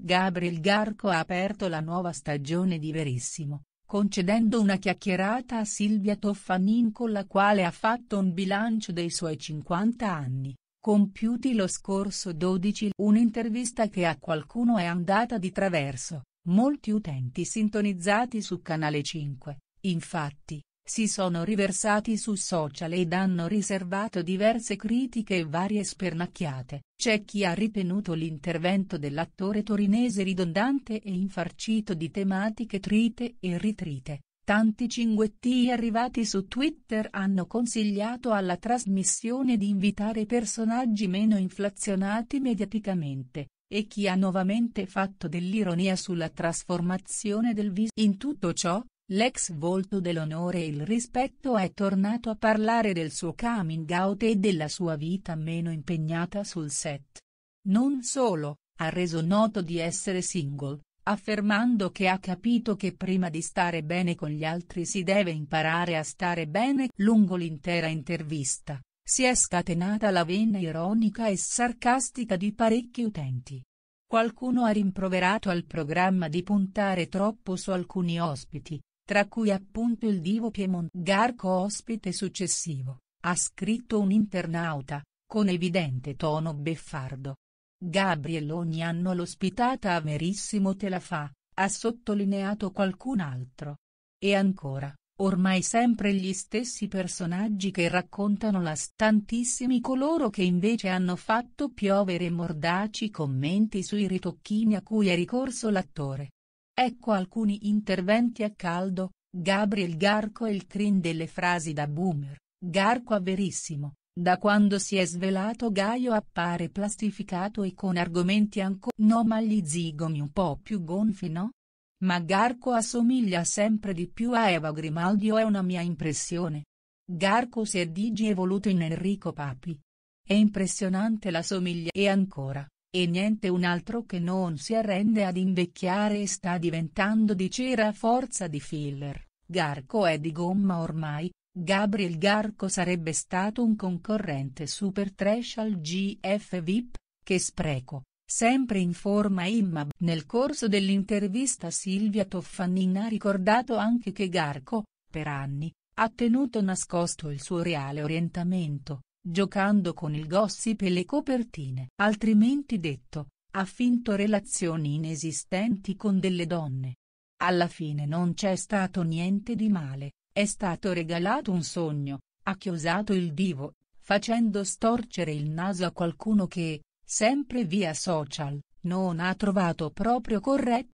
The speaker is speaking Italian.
Gabriel Garco ha aperto la nuova stagione di Verissimo, concedendo una chiacchierata a Silvia Toffanin con la quale ha fatto un bilancio dei suoi 50 anni, compiuti lo scorso 12 un'intervista che a qualcuno è andata di traverso, molti utenti sintonizzati su Canale 5, infatti, si sono riversati su social ed hanno riservato diverse critiche e varie spernacchiate, c'è chi ha ritenuto l'intervento dell'attore torinese ridondante e infarcito di tematiche trite e ritrite, tanti cinguettii arrivati su Twitter hanno consigliato alla trasmissione di invitare personaggi meno inflazionati mediaticamente e chi ha nuovamente fatto dell'ironia sulla trasformazione del viso. In tutto ciò, L'ex volto dell'onore e il rispetto è tornato a parlare del suo coming out e della sua vita meno impegnata sul set. Non solo, ha reso noto di essere single, affermando che ha capito che prima di stare bene con gli altri si deve imparare a stare bene. Lungo l'intera intervista, si è scatenata la vena ironica e sarcastica di parecchi utenti. Qualcuno ha rimproverato al programma di puntare troppo su alcuni ospiti, tra cui appunto il divo Piemont Garco ospite successivo, ha scritto un internauta, con evidente tono beffardo. Gabriel ogni anno l'ospitata a Verissimo te la fa, ha sottolineato qualcun altro. E ancora, ormai sempre gli stessi personaggi che raccontano la tantissimi coloro che invece hanno fatto piovere mordaci commenti sui ritocchini a cui è ricorso l'attore. Ecco alcuni interventi a caldo, Gabriel Garco e il crin delle frasi da boomer, Garco a verissimo, da quando si è svelato Gaio appare plastificato e con argomenti ancora no ma gli zigomi un po' più gonfi no? Ma Garco assomiglia sempre di più a Eva Grimaldi o è una mia impressione? Garco si è digi evoluto in Enrico Papi. È impressionante la somiglia e ancora, e niente un altro che non si arrende ad invecchiare e sta diventando di cera a forza di filler. Garco è di gomma ormai, Gabriel Garco sarebbe stato un concorrente super trash al GF VIP, che spreco. Sempre in forma Imma. Nel corso dell'intervista Silvia Toffanin ha ricordato anche che Garco, per anni, ha tenuto nascosto il suo reale orientamento, giocando con il gossip e le copertine. Altrimenti detto, ha finto relazioni inesistenti con delle donne. Alla fine non c'è stato niente di male, è stato regalato un sogno, ha chiusato il divo, facendo storcere il naso a qualcuno che, sempre via social, non ha trovato proprio corretto.